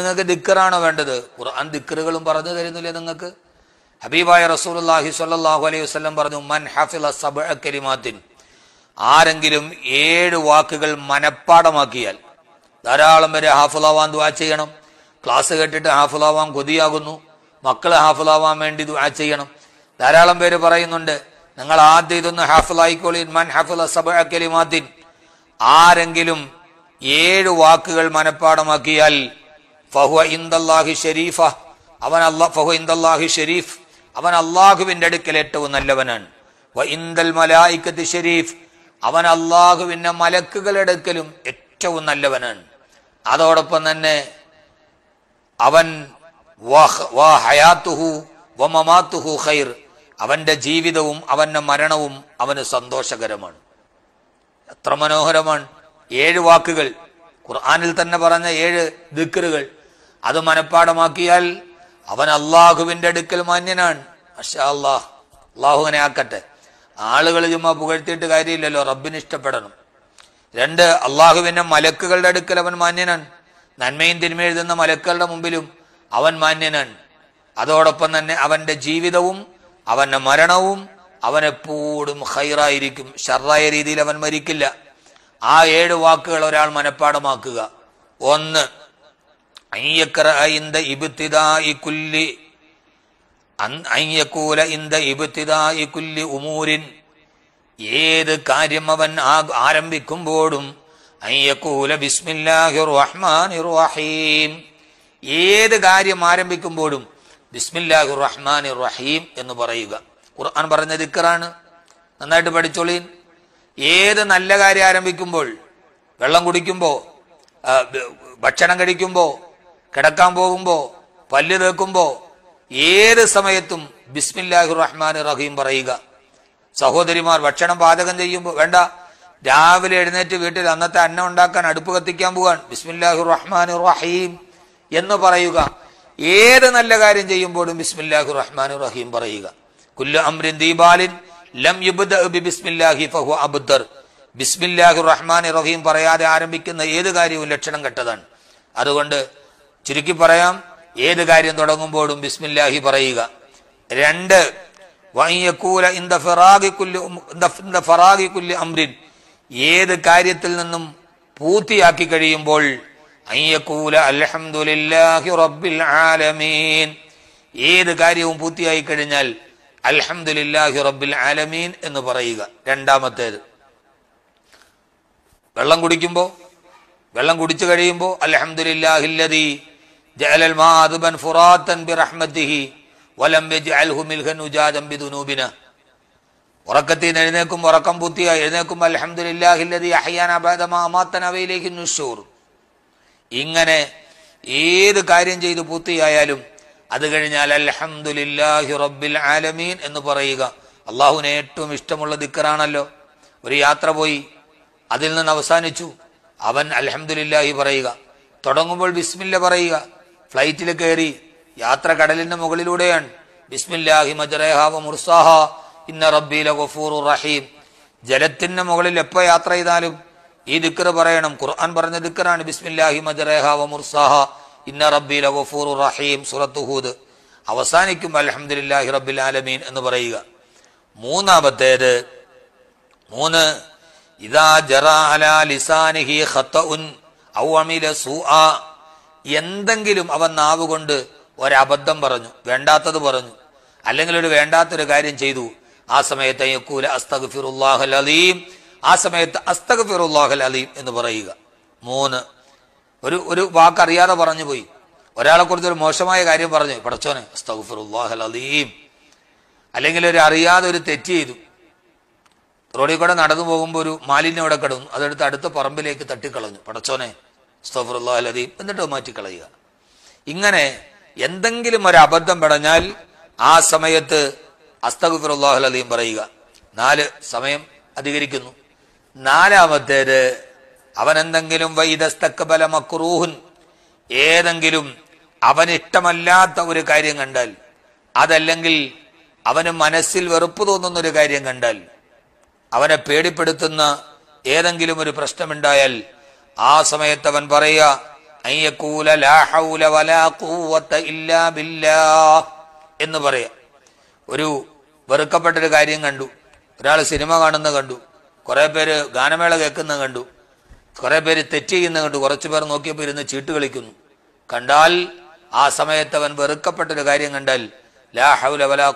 നിങ്ങൾക്ക് ദിക്കറാണോ വേണ്ടത് ഖുർആൻ ദിക്കറുകളും പറഞ്ഞു തരുന്നില്ലേ നിങ്ങൾക്ക് ഹബീബായ റസൂലുല്ലാഹി സ്വല്ലല്ലാഹു അലൈഹി വസല്ലം പറഞ്ഞു മൻ ഹഫില സബഅ ആരെങ്കിലും ഏഴ് വാക്കുകൾ മനപ്പാടമാക്കിയാൽ ധാരാളം പേരെ ഹാഫുലാവാൻ ദുആ ചെയ്യണം ക്ലാസ് കേട്ടിട്ട് ഹാഫുലാവാൻ കൊതിയാകുന്നു മക്കളെ ഹാഫുലാവാൻ വേണ്ടി ദുആ ചെയ്യണം ധാരാളം പേര് പറയുന്നുണ്ട് നിങ്ങൾ ആദ്യം ഇതൊന്ന് ഹാഫുലായിക്കോളി മൻ ഹാഫില സബഅ കലിമാത്തിൻ ആരെങ്കിലും ഏഴ് വാക്കുകൾ മനപ്പാടമാക്കിയാൽ ഫഹുവ ഇന്ദല്ലാഹി ഷെരീഫ അവൻ അല്ലാ ഫഹു ഷെരീഫ് അവൻ അള്ളാഹുവിന്റെ അടുക്കൽ ഏറ്റവും നല്ലവനാണ് വ ഷെരീഫ് അവൻ അള്ളാഹുവിന്റെ മലക്കുകളെടുക്കലും ഏറ്റവും നല്ലവനാണ് അതോടൊപ്പം തന്നെ അവൻ വ ഖൈർ അവന്റെ ജീവിതവും അവന്റെ മരണവും അവന് സന്തോഷകരമാണ് എത്ര മനോഹരമാണ് ഏഴ് വാക്കുകൾ ഖുർആാനിൽ തന്നെ പറഞ്ഞ ഏഴ് ദിക്കറുകൾ അത് മനഃപ്പാടമാക്കിയാൽ അവൻ അള്ളാഹുവിന്റെ അടുക്കൽ മാന്യനാണ് അഷാ അള്ളാഹ് അള്ളാഹുവിനെ ആക്കട്ടെ ആളുകൾ ചുമ്മാ പുകഴ്ത്തിയിട്ട് കാര്യമില്ലല്ലോ റബ്ബിന് ഇഷ്ടപ്പെടണം രണ്ട് അള്ളാഹുവിന്റെ മലക്കുകളുടെ അടുക്കൽ അവൻ മാന്യനാണ് നന്മയും എഴുതുന്ന മലക്കുകളുടെ മുമ്പിലും അവൻ മാന്യനാണ് അതോടൊപ്പം തന്നെ അവന്റെ ജീവിതവും അവന്റെ മരണവും അവനെപ്പോഴും ഹൈറായിരിക്കും ഷർറായ രീതിയിൽ അവൻ മരിക്കില്ല ആ ഏഴ് വാക്കുകൾ ഒരാൾ മനഃപ്പാടമാക്കുക ഒന്ന് കുല്ലി കുല്ലി ഉമൂരിൻ ഏത് കാര്യം അവൻ ആരംഭിക്കുമ്പോഴും അയ്യക്കൂല ബിസ്മില്ലാഹി റഹീം ഏത് കാര്യം ആരംഭിക്കുമ്പോഴും ബിസ്മില്ലാഹി റഹ്മാൻ റഹീം എന്ന് പറയുക ഖുർആൻ പറഞ്ഞ ദിക്കറാണ് നന്നായിട്ട് പഠിച്ചോളീൻ ഏത് നല്ല കാര്യം ആരംഭിക്കുമ്പോൾ വെള്ളം കുടിക്കുമ്പോൾ ഭക്ഷണം കഴിക്കുമ്പോൾ കിടക്കാൻ പോകുമ്പോ പല്ല് തേക്കുമ്പോ ഏത് സമയത്തും ബിസ്മില്ലാഹി റഹ്മാൻ റഹീം പറയുക സഹോദരിമാർ ഭക്ഷണം പാചകം ചെയ്യുമ്പോൾ വേണ്ട രാവിലെ എഴുന്നേറ്റ് വീട്ടിൽ അന്നത്തെ അന്നം ഉണ്ടാക്കാൻ അടുപ്പ് കത്തിക്കാൻ പോകാൻ ബിസ്മില്ലാഹു റഹ്മാൻ റഹീം എന്ന് പറയുക ഏത് നല്ല കാര്യം ചെയ്യുമ്പോഴും ബിസ്മില്ലാഹു റഹ്മാൻ റഹീം പറയുക കുല്ലു അമ്രിൻ ദീപാലിൻ ലം യുബദ് ബിസ്മില്ലാഹി ഫഹു അബ്ദർ ബിസ്മില്ലാഹി റഹ്മാൻ റഹീം പറയാതെ ആരംഭിക്കുന്ന ഏത് കാര്യവും ലക്ഷണം കെട്ടതാണ് അതുകൊണ്ട് ചുരുക്കി പറയാം ഏത് കാര്യം തുടങ്ങുമ്പോഴും ബിസ്മില്ലാഹി പറയുക രണ്ട് അംരിൻ ഏത് കാര്യത്തിൽ നിന്നും പൂർത്തിയാക്കി കഴിയുമ്പോൾ ഏത് കാര്യവും പൂർത്തിയായി കഴിഞ്ഞാൽ അൽഹമുല്ലാഹി റബ്ബിൽ ആലമീൻ എന്ന് പറയുക രണ്ടാമത്തേത് വെള്ളം കുടിക്കുമ്പോൾ വെള്ളം കുടിച്ചു കഴിയുമ്പോൾ അലഹമുല്ലാഹില്ലതീ جعل الماء ذبا فراتا برحمته ولم يجعله ملحا وجادا بذنوبنا ഉറക്കത്തിൽ എഴുന്നേക്കും ഉറക്കം പൂത്തിയ എഴുന്നേക്കും അലഹമുല്ലാഹില്ലതി അഹ്യാൻ അബാദമാ അമാത്തനവയിലേക്ക് നുഷൂർ ഇങ്ങനെ ഏത് കാര്യം ചെയ്ത് പൂർത്തിയായാലും അത് കഴിഞ്ഞാൽ അൽഹമുല്ലാഹി റബ്ബിൽ ആലമീൻ എന്ന് പറയുക അള്ളാഹുവിന് ഏറ്റവും ഇഷ്ടമുള്ള ദിക്കറാണല്ലോ ഒരു യാത്ര പോയി അതിൽ നിന്ന് അവസാനിച്ചു അവൻ അൽഹമുല്ലാഹി പറയുക തുടങ്ങുമ്പോൾ ബിസ്മില്ല പറയുക ഫ്ലൈറ്റിൽ കയറി യാത്ര കടലിന്റെ മുകളിലൂടെയാണ് ബിസ്മില്ലാഹി മജറേഹാവ മുർസാഹ ഇന്ന റബ്ബീല ഗഫൂർ റഹീം ജലത്തിന്റെ മുകളിൽ എപ്പോ യാത്ര ചെയ്താലും ഈ ദിക്കർ പറയണം ഖുർആൻ പറഞ്ഞ ദിക്കറാണ് ബിസ്മില്ലാഹി മജറേഹാവ മുർസാഹ ഇന്ന റബ്ബീല ഗഫൂർ റഹീം സുറത്ത് ഹൂദ് അവസാനിക്കും അലഹമുല്ലാഹി റബ്ബിൽ ആലമീൻ എന്ന് പറയുക മൂന്നാമത്തേത് മൂന്ന് ഇതാ ജറ അലാ ലിസാനിഹി ഔ അമില സൂആ എന്തെങ്കിലും അവൻ നാവുകൊണ്ട് ഒരബദ്ധം പറഞ്ഞു വേണ്ടാത്തത് പറഞ്ഞു അല്ലെങ്കിൽ ഒരു വേണ്ടാത്തൊരു കാര്യം ചെയ്തു ആ സമയത്ത് യക്കൂല അസ്തഗ്ഫിറുല്ലാഹൽ അലീം ആ സമയത്ത് അസ്തഗ്ഫിറുല്ലാഹൽ അലീം എന്ന് പറയുക മൂന്ന് ഒരു ഒരു വാക്കറിയാതെ പറഞ്ഞു പോയി ഒരാളെ കുറിച്ച് ഒരു മോശമായ കാര്യം പറഞ്ഞു പടച്ചോനെ അസ്തഗ്ഫിറുല്ലാഹൽ അലീം അല്ലെങ്കിൽ ഒരു അറിയാതെ ഒരു തെറ്റ് ചെയ്തു റോഡിൽ കൂടെ നടന്നു പോകുമ്പോൾ ഒരു മാലിന്യം ഇവിടെ കിടന്നു അതെടുത്ത് അടുത്ത പറമ്പിലേക്ക് തട്ടിക്കളഞ്ഞു പടച്ചോനെ സ്തഫറുല്ലാ അലദീം എന്നിട്ട് മാറ്റിക്കളയുക ഇങ്ങനെ എന്തെങ്കിലും ഒരു അബദ്ധം പടഞ്ഞാൽ ആ സമയത്ത് അസ്തഖുഫുറുല്ലാഹു പറയുക നാല് സമയം അധികരിക്കുന്നു നാലാമത്തേത് അവൻ എന്തെങ്കിലും വൈദസ്തക്കബല മക്രൂഹുൻ ഏതെങ്കിലും ഇഷ്ടമല്ലാത്ത ഒരു കാര്യം കണ്ടാൽ അതല്ലെങ്കിൽ അവന് മനസ്സിൽ വെറുപ്പ് തോന്നുന്ന ഒരു കാര്യം കണ്ടാൽ അവനെ പേടിപ്പെടുത്തുന്ന ഏതെങ്കിലും ഒരു പ്രശ്നമുണ്ടായാൽ ആ സമയത്ത് അവൻ പറയുക എന്ന് പറയാ ഒരു വെറുക്കപ്പെട്ടൊരു കാര്യം കണ്ടു ഒരാൾ സിനിമ കാണുന്ന കണ്ടു കുറേ പേര് ഗാനമേള കേൾക്കുന്ന കണ്ടു കുറേ പേര് തെറ്റ് ചെയ്യുന്ന കണ്ടു കുറച്ചു പേർ നോക്കിയപ്പോൾ ഇരുന്ന് ചീട്ട് കളിക്കുന്നു കണ്ടാൽ ആ സമയത്ത് അവൻ വെറുക്കപ്പെട്ടൊരു കാര്യം കണ്ടാൽ ലാ ഹൗല വലാ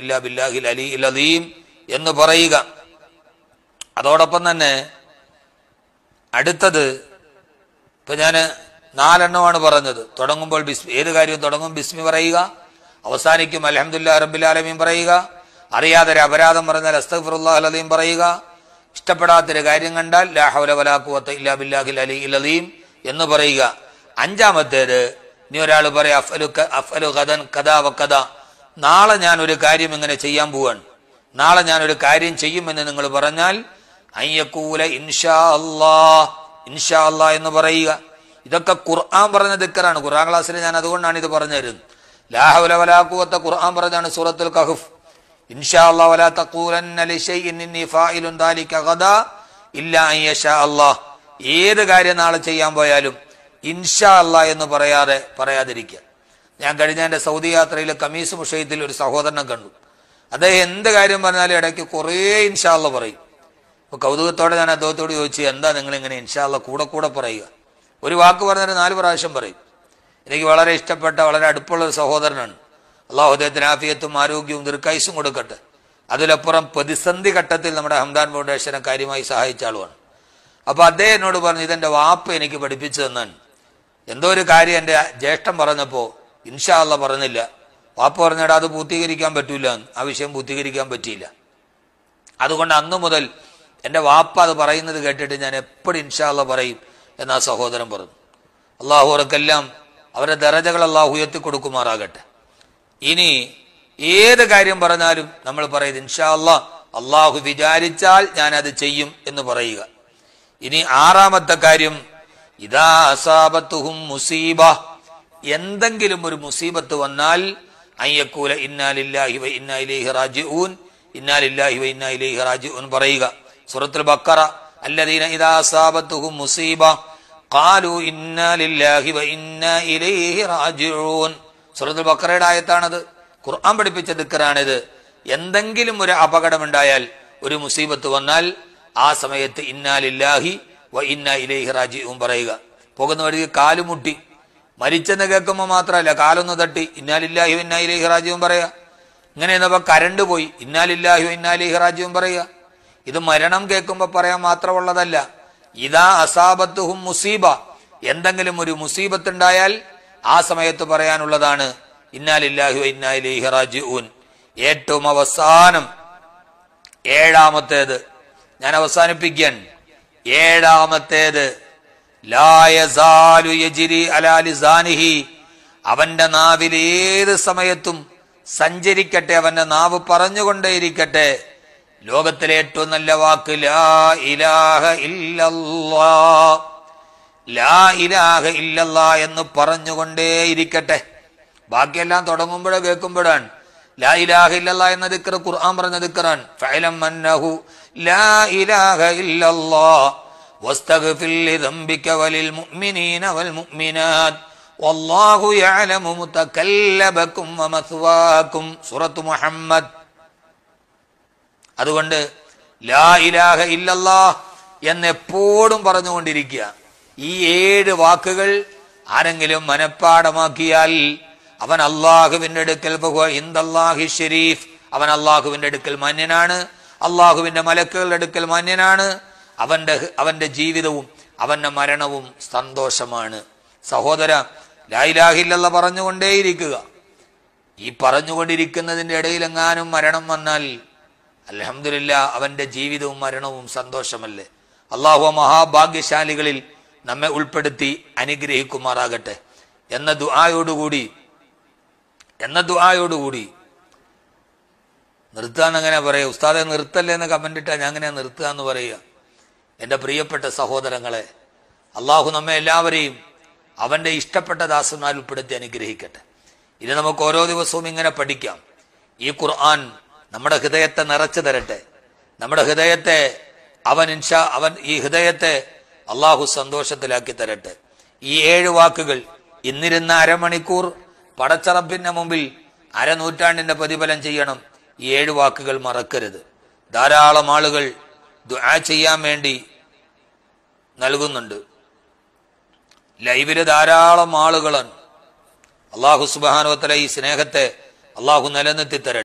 ഇല്ലാ ബില്ലാഹിൽ അലി അലീം എന്ന് പറയുക അതോടൊപ്പം തന്നെ അടുത്തത് ഇപ്പൊ ഞാൻ നാലെണ്ണമാണ് പറഞ്ഞത് തുടങ്ങുമ്പോൾ ബിസ്മി ഏത് കാര്യവും തുടങ്ങും ബിസ്മി പറയുക അവസാനിക്കും അലഹമുല്ലാ റബ്ബുലാലമീം പറയുക അറിയാതെ അപരാധം പറഞ്ഞാൽ അസ്തഫുറുല്ലാഹുലീം പറയുക ഇഷ്ടപ്പെടാത്തൊരു കാര്യം കണ്ടാൽ ലാഹുലവലാഖുവത്ത് വലാഖുവത്ത് ഇല്ലാ ബില്ലാഹിൽ അലി ഇലീം എന്ന് പറയുക അഞ്ചാമത്തേത് ഇനി ഒരാൾ പറയാം അഫ്അലു അഫ്അലു കഥൻ കഥ വക്കഥ നാളെ ഞാൻ ഒരു കാര്യം ഇങ്ങനെ ചെയ്യാൻ പോവാണ് നാളെ ഞാൻ ഒരു കാര്യം ചെയ്യുമെന്ന് നിങ്ങൾ പറഞ്ഞാൽ അയ്യക്കൂല ഇൻഷാ അള്ളാ ഇൻഷാ അള്ളാ എന്ന് പറയുക ഇതൊക്കെ ഖുർആൻ പറഞ്ഞ ദിക്കറാണ് ഖുർആൻ ക്ലാസ്സിൽ ഞാൻ അതുകൊണ്ടാണ് ഇത് പറഞ്ഞു തരുന്നത് ലാഹുല വലാഖുവത്തെ ഖുർആൻ പറഞ്ഞാണ് സൂറത്തുൽ കഹുഫ് ഇൻഷാ വലാ ദാലിക ഏത് കാര്യം നാളെ ചെയ്യാൻ പോയാലും ഇൻഷാ അള്ളാ എന്ന് പറയാതെ പറയാതിരിക്കുക ഞാൻ കഴിഞ്ഞ എന്റെ സൗദി യാത്രയിൽ കമീസ് മുഷയത്തിൽ ഒരു സഹോദരനെ കണ്ടു അദ്ദേഹം എന്ത് കാര്യം പറഞ്ഞാലും ഇടയ്ക്ക് കുറേ ഇൻഷാ അള്ള പറയും അപ്പോൾ കൗതുകത്തോടെ ഞാൻ അദ്ദേഹത്തോട് ചോദിച്ചു എന്താ നിങ്ങൾ ഇങ്ങനെ ഇൻഷാള്ള കൂടെ കൂടെ പറയുക ഒരു വാക്ക് പറഞ്ഞാൽ നാല് പ്രാവശ്യം പറയും എനിക്ക് വളരെ ഇഷ്ടപ്പെട്ട വളരെ അടുപ്പുള്ള ഒരു സഹോദരനാണ് അള്ളാഹു അദ്ദേഹത്തിന് ആഫിയത്തും ആരോഗ്യവും ദീർഘായുസും കൊടുക്കട്ടെ അതിലപ്പുറം പ്രതിസന്ധി ഘട്ടത്തിൽ നമ്മുടെ ഹംദാൻ ഫൗണ്ടേഷനെ കാര്യമായി സഹായിച്ച ആളുമാണ് അപ്പോൾ അദ്ദേഹം എന്നോട് പറഞ്ഞു ഇതെന്റെ വാപ്പ് എനിക്ക് പഠിപ്പിച്ചു തന്നാണ് എന്തോ ഒരു കാര്യം എൻ്റെ ജ്യേഷ്ഠം പറഞ്ഞപ്പോൾ ഇൻഷാ അല്ല പറഞ്ഞില്ല വാപ്പ പറഞ്ഞിട്ട് അത് പൂർത്തീകരിക്കാൻ പറ്റൂല ആ വിഷയം പൂർത്തീകരിക്കാൻ പറ്റിയില്ല അതുകൊണ്ട് അന്നു മുതൽ എൻ്റെ വാപ്പ അത് പറയുന്നത് കേട്ടിട്ട് ഞാൻ എപ്പോഴും ഇൻഷാല്ല പറയും എന്നാ സഹോദരൻ പറഞ്ഞു അള്ളാഹു അവരുടെ ദരജകൾ അള്ളാഹു ഉയർത്തി കൊടുക്കുമാറാകട്ടെ ഇനി ഏത് കാര്യം പറഞ്ഞാലും നമ്മൾ പറയുന്നത് ഇൻഷാ അല്ലാ അള്ളാഹു വിചാരിച്ചാൽ ഞാൻ അത് ചെയ്യും എന്ന് പറയുക ഇനി ആറാമത്തെ കാര്യം ഇതാ അസാബത്തുഹും മുസീബ എന്തെങ്കിലും ഒരു മുസീബത്ത് വന്നാൽ അയ്യക്കൂല ഇന്നാലില്ലാഹി വ ഇന്നാ ഇലൈഹി റാജിഊൻ ഇന്നാലില്ലാഹി വ ഇന്നാ ഇലൈഹി റാജിഊൻ പറയുക സൂറത്തുൽ ബക്കറ അല്ലദീന ഇദാ സാബത്തുഹും മുസീബ ഖാലു ഇന്നാ ലില്ലാഹി വ ഇലൈഹി റാജിഊൻ സൂറത്തുൽ ബക്കറയുടെ ആയത്താണത് ഖുർആൻ പഠിപ്പിച്ച ദിക്കറാണിത് എന്തെങ്കിലും ഒരു അപകടമുണ്ടായാൽ ഒരു മുസീബത്ത് വന്നാൽ ആ സമയത്ത് ഇന്നാലില്ലാഹി വ ഇന്ന ഇലൈഹി റാജിഊൻ പറയുക പോകുന്ന വഴിക്ക് കാലുമുട്ടി മരിച്ചെന്ന് കേൾക്കുമ്പോൾ മാത്രമല്ല കാലൊന്ന് തട്ടി ഇന്നാലില്ലാഹി ഇന്ന ഇലൈഹി റാജിയും പറയുക ഇങ്ങനെ എന്നപ്പോൾ കരണ്ട് പോയി ഇന്നാലില്ലാഹി ഇന്നാലിഹി റാജിയും പറയുക ഇത് മരണം കേൾക്കുമ്പോ പറയാൻ മാത്രമുള്ളതല്ല ഇതാ അസാബത്തുഹും മുസീബ എന്തെങ്കിലും ഒരു ഉണ്ടായാൽ ആ സമയത്ത് പറയാനുള്ളതാണ് ഇന്നാലില്ലാഹു ഇന്നാലിഹിറാജിഊൻ ഏറ്റവും അവസാനം ഏഴാമത്തേത് ഞാൻ അവസാനിപ്പിക്കാൻ ഏഴാമത്തേത് അവന്റെ നാവിൽ ഏത് സമയത്തും സഞ്ചരിക്കട്ടെ അവന്റെ നാവ് പറഞ്ഞുകൊണ്ടേയിരിക്കട്ടെ ലോകത്തിലെ ഏറ്റവും നല്ല വാക്ക് ലാ ഇലാഹ ഇല്ലല്ലാ ലാ ഇലാഹ ഇല്ലല്ലാ എന്ന് പറഞ്ഞുകൊണ്ടേയിരിക്കട്ടെ ബാക്കിയെല്ലാം തുടങ്ങുമ്പോഴോ കേൾക്കുമ്പോഴാണ് ലാ ഇലാഹ ഇല്ലല്ലാ എന്ന ദിക്കർ ഖുർആൻ പറഞ്ഞ ദിക്കറാണ് ഫഅലം മന്നഹു ലാ ഇലാഹ ഇല്ലല്ലാ വസ്തഗ്ഫിർ ലിദംബിക വലിൽ മുഅ്മിനീന വൽ മുഅ്മിനാത്ത് വല്ലാഹു യഅലമു മുതകല്ലബകും വമസ്വാകും സൂറത്തു മുഹമ്മദ് അതുകൊണ്ട് ലാ ഇലാഹ ഇല്ലല്ലാ എപ്പോഴും പറഞ്ഞുകൊണ്ടിരിക്കുക ഈ ഏഴ് വാക്കുകൾ ആരെങ്കിലും മനഃപ്പാടമാക്കിയാൽ അവൻ അള്ളാഹുവിന്റെ അടുക്കൽ ഇന്ദല്ലാഹി ഷെരീഫ് അവൻ അള്ളാഹുവിന്റെ അടുക്കൽ മാന്യനാണ് അള്ളാഹുവിന്റെ മലക്കുകളുടെ അടുക്കൽ മാന്യനാണ് അവന്റെ അവന്റെ ജീവിതവും അവന്റെ മരണവും സന്തോഷമാണ് സഹോദര ലായിലാഹില്ല പറഞ്ഞുകൊണ്ടേയിരിക്കുക ഈ പറഞ്ഞുകൊണ്ടിരിക്കുന്നതിന്റെ ഇടയിൽ എങ്ങാനും മരണം വന്നാൽ അലഹമില്ല അവന്റെ ജീവിതവും മരണവും സന്തോഷമല്ലേ അള്ളാഹു മഹാഭാഗ്യശാലികളിൽ നമ്മെ ഉൾപ്പെടുത്തി അനുഗ്രഹിക്കുമാറാകട്ടെ എന്ന ദുആയോടുകൂടി എന്ന ദുആയോടുകൂടി നിർത്താൻ അങ്ങനെ പറയുക ഉസ്താദെ നിർത്തല്ലേ എന്ന് കമന്റ് ഇട്ടാ ഞാൻ അങ്ങനെ നിർത്തുക എന്ന് പറയുക എൻ്റെ പ്രിയപ്പെട്ട സഹോദരങ്ങളെ അള്ളാഹു നമ്മെ എല്ലാവരെയും അവൻ്റെ ഇഷ്ടപ്പെട്ട ദാസന്മാർ ഉൾപ്പെടുത്തി അനുഗ്രഹിക്കട്ടെ ഇത് നമുക്ക് ഓരോ ദിവസവും ഇങ്ങനെ പഠിക്കാം ഈ ഖുർആൻ നമ്മുടെ ഹൃദയത്തെ നിറച്ചു തരട്ടെ നമ്മുടെ ഹൃദയത്തെ അവൻ ഇൻഷാ അവൻ ഈ ഹൃദയത്തെ അള്ളാഹു സന്തോഷത്തിലാക്കി തരട്ടെ ഈ ഏഴ് വാക്കുകൾ ഇന്നിരുന്ന അരമണിക്കൂർ പടച്ചറപ്പിന്റെ മുമ്പിൽ അരനൂറ്റാണ്ടിന്റെ പ്രതിഫലം ചെയ്യണം ഈ ഏഴ് വാക്കുകൾ മറക്കരുത് ധാരാളം ആളുകൾ ദുആ ചെയ്യാൻ വേണ്ടി നൽകുന്നുണ്ട് ലൈവില് ധാരാളം ആളുകളാണ് അള്ളാഹു സുബാനുവത്തല ഈ സ്നേഹത്തെ അള്ളാഹു നിലനിർത്തി തരട്ടെ